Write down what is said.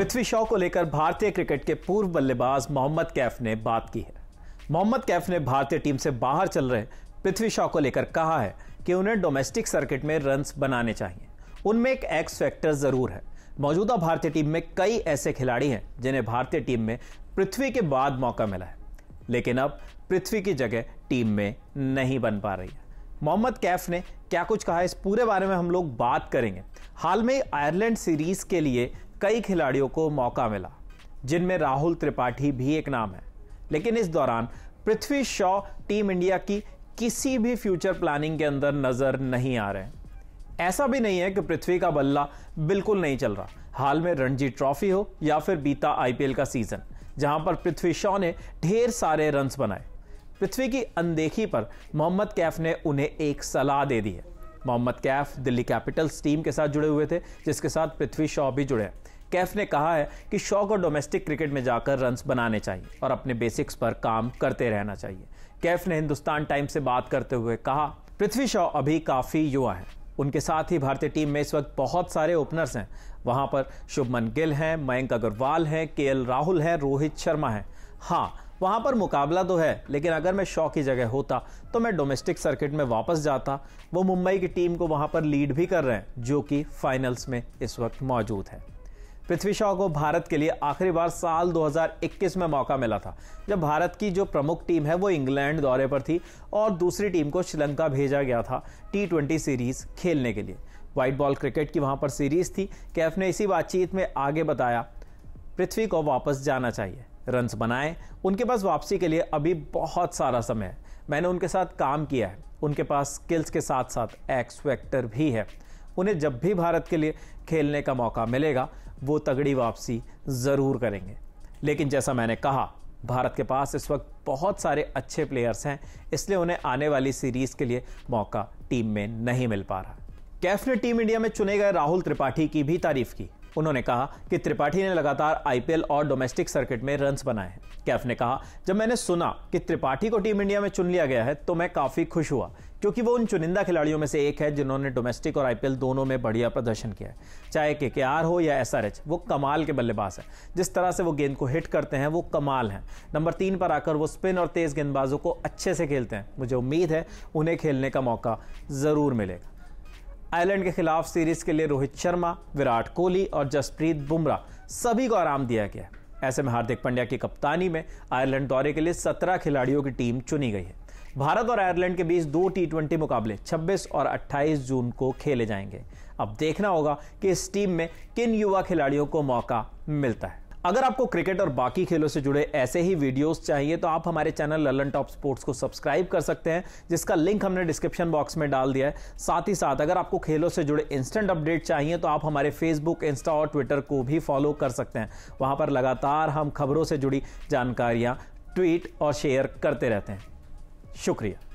पृथ्वी शॉ को लेकर भारतीय क्रिकेट के पूर्व बल्लेबाज मोहम्मद कैफ ने बात की है मोहम्मद कैफ ने भारतीय टीम से बाहर चल रहे पृथ्वी शॉ को लेकर कहा है कि उन्हें डोमेस्टिक सर्किट में रन बनाने चाहिए उनमें एक एक्स फैक्टर जरूर है मौजूदा भारतीय टीम में कई ऐसे खिलाड़ी हैं जिन्हें भारतीय टीम में पृथ्वी के बाद मौका मिला है लेकिन अब पृथ्वी की जगह टीम में नहीं बन पा रही है मोहम्मद कैफ ने क्या कुछ कहा इस पूरे बारे में हम लोग बात करेंगे हाल में आयरलैंड सीरीज के लिए कई खिलाड़ियों को मौका मिला जिनमें राहुल त्रिपाठी भी एक नाम है लेकिन इस दौरान पृथ्वी शॉ टीम इंडिया की किसी भी फ्यूचर प्लानिंग के अंदर नजर नहीं आ रहे ऐसा भी नहीं है कि पृथ्वी का बल्ला बिल्कुल नहीं चल रहा हाल में रणजी ट्रॉफी हो या फिर बीता आईपीएल का सीजन जहां पर पृथ्वी शॉ ने ढेर सारे रन बनाए पृथ्वी की अनदेखी पर मोहम्मद कैफ ने उन्हें एक सलाह दे दी है मोहम्मद कैफ दिल्ली कैपिटल्स टीम के साथ जुड़े हुए थे जिसके साथ पृथ्वी शॉ भी जुड़े हैं कैफ ने कहा है कि शौक और डोमेस्टिक क्रिकेट में जाकर रन बनाने चाहिए और अपने बेसिक्स पर काम करते रहना चाहिए कैफ ने हिंदुस्तान टाइम्स से बात करते हुए कहा पृथ्वी शॉ अभी काफ़ी युवा है उनके साथ ही भारतीय टीम में इस वक्त बहुत सारे ओपनर्स हैं वहाँ पर शुभमन गिल हैं मयंक अग्रवाल हैं के राहुल हैं रोहित शर्मा हैं हाँ वहाँ पर मुकाबला तो है लेकिन अगर मैं शॉ की जगह होता तो मैं डोमेस्टिक सर्किट में वापस जाता वो मुंबई की टीम को वहाँ पर लीड भी कर रहे हैं जो कि फाइनल्स में इस वक्त मौजूद है पृथ्वी शॉ को भारत के लिए आखिरी बार साल 2021 में मौका मिला था जब भारत की जो प्रमुख टीम है वो इंग्लैंड दौरे पर थी और दूसरी टीम को श्रीलंका भेजा गया था टी सीरीज खेलने के लिए व्हाइट बॉल क्रिकेट की वहाँ पर सीरीज थी कैफ ने इसी बातचीत में आगे बताया पृथ्वी को वापस जाना चाहिए रन बनाए उनके पास वापसी के लिए अभी बहुत सारा समय है मैंने उनके साथ काम किया है उनके पास स्किल्स के साथ साथ एक्स फैक्टर भी है उन्हें जब भी भारत के लिए खेलने का मौका मिलेगा वो तगड़ी वापसी ज़रूर करेंगे लेकिन जैसा मैंने कहा भारत के पास इस वक्त बहुत सारे अच्छे प्लेयर्स हैं इसलिए उन्हें आने वाली सीरीज़ के लिए मौका टीम में नहीं मिल पा रहा कैफ ने टीम इंडिया में चुने गए राहुल त्रिपाठी की भी तारीफ की उन्होंने कहा कि त्रिपाठी ने लगातार आईपीएल और डोमेस्टिक सर्किट में रन बनाए हैं कैफ ने कहा जब मैंने सुना कि त्रिपाठी को टीम इंडिया में चुन लिया गया है तो मैं काफी खुश हुआ क्योंकि वो उन चुनिंदा खिलाड़ियों में से एक है जिन्होंने डोमेस्टिक और आईपीएल दोनों में बढ़िया प्रदर्शन किया है चाहे के के आर हो या एस आर एच वो कमाल के बल्लेबाज हैं जिस तरह से वो गेंद को हिट करते हैं वो कमाल हैं नंबर तीन पर आकर वो स्पिन और तेज़ गेंदबाजों को अच्छे से खेलते हैं मुझे उम्मीद है उन्हें खेलने का मौका ज़रूर मिलेगा आयरलैंड के खिलाफ सीरीज के लिए रोहित शर्मा विराट कोहली और जसप्रीत बुमराह सभी को आराम दिया गया है ऐसे में हार्दिक पंड्या की कप्तानी में आयरलैंड दौरे के लिए सत्रह खिलाड़ियों की टीम चुनी गई है भारत और आयरलैंड के बीच दो टी मुकाबले 26 और 28 जून को खेले जाएंगे अब देखना होगा कि इस टीम में किन युवा खिलाड़ियों को मौका मिलता है अगर आपको क्रिकेट और बाकी खेलों से जुड़े ऐसे ही वीडियोस चाहिए तो आप हमारे चैनल ललन टॉप स्पोर्ट्स को सब्सक्राइब कर सकते हैं जिसका लिंक हमने डिस्क्रिप्शन बॉक्स में डाल दिया है साथ ही साथ अगर आपको खेलों से जुड़े इंस्टेंट अपडेट चाहिए तो आप हमारे फेसबुक इंस्टा और ट्विटर को भी फॉलो कर सकते हैं वहाँ पर लगातार हम खबरों से जुड़ी जानकारियाँ ट्वीट और शेयर करते रहते हैं शुक्रिया